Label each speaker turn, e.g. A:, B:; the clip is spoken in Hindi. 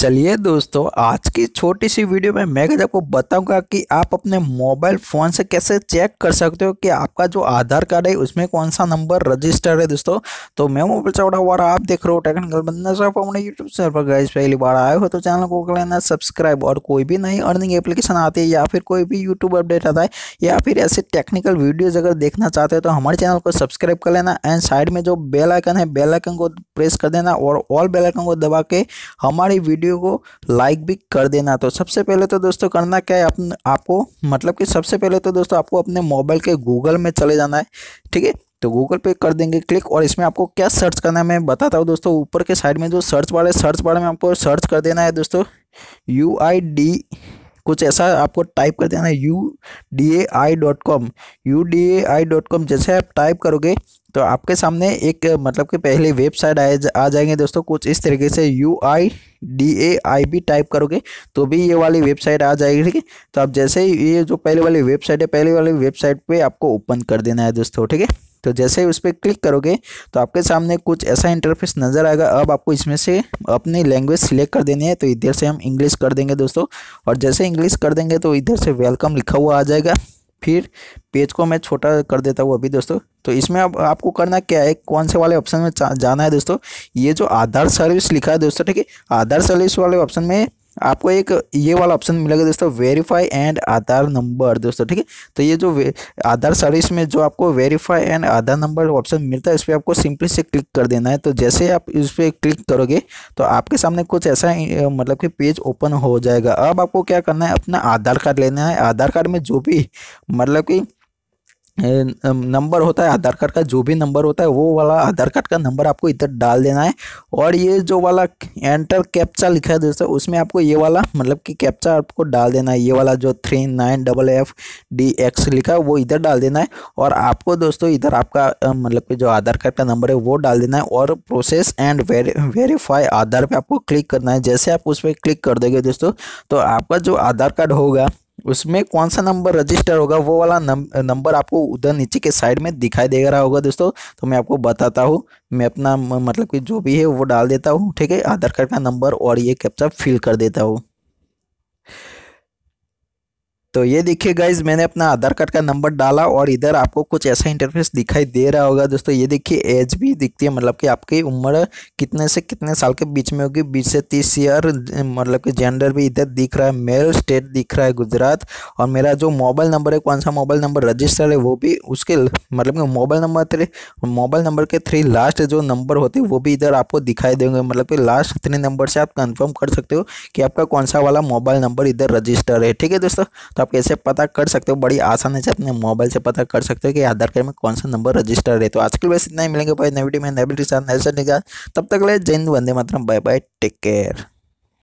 A: चलिए दोस्तों आज की छोटी सी वीडियो में मैं आपको बताऊंगा कि आप अपने मोबाइल फ़ोन से कैसे चेक कर सकते हो कि आपका जो आधार कार्ड है उसमें कौन सा नंबर रजिस्टर है दोस्तों तो मैं मोबाइल चौड़ा हुआ आप देख रहे हो टेक्निकल बंदा साहब अपने यूट्यूब चैनल पर गाइस पहली बार आए हो तो चैनल को कर लेना सब्सक्राइब और कोई भी नई अर्निंग एप्लीकेशन आती है या फिर कोई भी यूट्यूब अपडेट आता है या फिर ऐसे टेक्निकल वीडियोज़ अगर देखना चाहते हो तो हमारे चैनल को सब्सक्राइब कर लेना एंड साइड में जो बेलाइकन है बेलाइकन को प्रेस कर देना और ऑल बेलाइकन को दबा के हमारी वीडियो वीडियो को लाइक भी कर देना तो सबसे पहले तो दोस्तों करना क्या है अपन आपको मतलब कि सबसे पहले तो दोस्तों आपको अपने मोबाइल के गूगल में चले जाना है ठीक है तो गूगल पे कर देंगे क्लिक और इसमें आपको क्या सर्च करना है मैं बताता हूँ दोस्तों ऊपर के साइड में जो सर्च वाले सर्च वाले में आपको सर्च कर देना है दोस्तों यू आई डी कुछ ऐसा आपको टाइप कर देना U D A I dot com U D A I dot com जैसे आप टाइप करोगे तो आपके सामने एक मतलब कि पहले वेबसाइट आए आ जाएंगे दोस्तों कुछ इस तरीके से U I D A I B type करोगे तो भी ये वाली वेबसाइट आ जाएगी ठीक है तो आप जैसे ही ये जो पहले वाली वेबसाइट है पहले वाली वेबसाइट पे आपको ओपन कर देना है दोस्तों ठीक है तो जैसे ही उस पर क्लिक करोगे तो आपके सामने कुछ ऐसा इंटरफेस नज़र आएगा अब आपको इसमें से अपनी लैंग्वेज सिलेक्ट कर देनी है तो इधर से हम इंग्लिश कर देंगे दोस्तों और जैसे इंग्लिश कर देंगे तो इधर से वेलकम लिखा हुआ आ जाएगा फिर पेज को मैं छोटा कर देता हूँ अभी दोस्तों तो इसमें अब आप, आपको करना क्या है कौन से वाले ऑप्शन में जाना है दोस्तों ये जो आधार सर्विस लिखा है दोस्तों ठीक है आधार सर्विस वाले ऑप्शन में आपको एक ये वाला ऑप्शन मिलेगा दोस्तों वेरीफाई एंड आधार नंबर दोस्तों ठीक है तो ये जो आधार सर्विस में जो आपको verify and Aadhaar number option मिलता है इस पर आपको सिंपली से क्लिक कर देना है तो जैसे आप इस पर क्लिक करोगे तो आपके सामने कुछ ऐसा मतलब कि पेज ओपन हो जाएगा अब आपको क्या करना है अपना आधार कार्ड लेना है आधार कार्ड में जो भी मतलब कि नंबर होता है आधार कार्ड का जो भी नंबर होता है वो वाला आधार कार्ड का नंबर आपको इधर डाल देना है और ये जो वाला एंटर कैप्चा लिखा है दोस्तों उसमें आपको ये वाला मतलब कि कैप्चा आपको डाल देना है ये वाला जो three nine double F D X लिखा है वो इधर डाल देना है और आपको दोस्तों इधर आपका मतलब कि जो आधार कार्ड का नंबर है वो डाल देना है और प्रोसेस एंड वेरीफाई आधार पर आपको क्लिक करना है जैसे आप उस पर क्लिक कर दोगे दोस्तों तो आपका जो आधार कार्ड होगा उसमें कौन सा नंबर रजिस्टर होगा वो वाला नंबर आपको उधर नीचे के साइड में दिखाई दे रहा होगा दोस्तों तो मैं आपको बताता हूँ मैं अपना मतलब कि जो भी है वो डाल देता हूँ ठीक है आधार कार्ड का नंबर और ये कैप्चा फिल कर देता हूँ तो ये देखिए गाइज मैंने अपना आधार कार्ड का नंबर डाला और इधर आपको कुछ ऐसा इंटरफेस दिखाई दे रहा होगा दोस्तों ये देखिए एज भी दिखती है मतलब कि आपकी उम्र कितने से कितने साल के बीच में होगी बीस से तीस ईयर मतलब कि जेंडर भी इधर दिख रहा है मेल स्टेट दिख रहा है गुजरात और मेरा जो मोबाइल नंबर है कौन सा मोबाइल नंबर रजिस्टर है वो भी उसके मतलब कि mobile number three mobile number के थ्री लास्ट जो नंबर होते वो भी इधर आपको दिखाई देंगे मतलब कि लास्ट इतने नंबर से आप कन्फर्म कर सकते हो कि आपका कौन सा वाला मोबाइल नंबर इधर रजिस्टर है ठीक है दोस्तों तो आप कैसे पता कर सकते हो बड़ी आसानी से अपने मोबाइल से पता कर सकते हो कि आधार कार्ड में कौन सा नंबर रजिस्टर है तो आजकल बस इतना ही मिलेंगे भाई नई वीडियो साथ नई निकाल तब तक ले जय हिंद वंदे मातरम बाय बाय टेक केयर